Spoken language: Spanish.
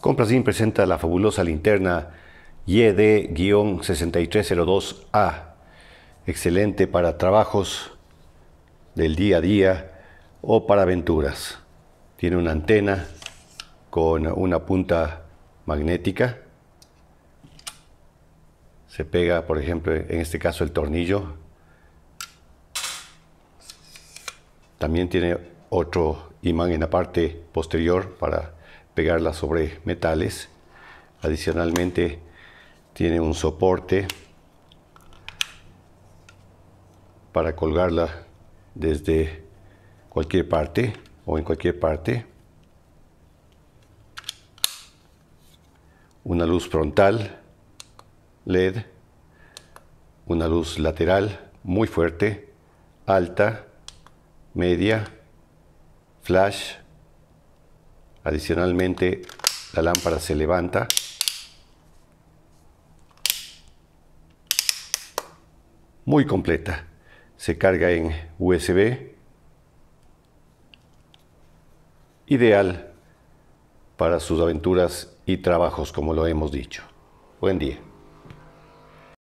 Comprasim presenta la fabulosa linterna YD-6302A, e excelente para trabajos del día a día o para aventuras. Tiene una antena con una punta magnética. Se pega, por ejemplo, en este caso el tornillo. También tiene otro imán en la parte posterior para pegarla sobre metales. Adicionalmente tiene un soporte para colgarla desde cualquier parte o en cualquier parte. Una luz frontal LED, una luz lateral muy fuerte, alta, media, flash, Adicionalmente, la lámpara se levanta muy completa. Se carga en USB. Ideal para sus aventuras y trabajos, como lo hemos dicho. Buen día.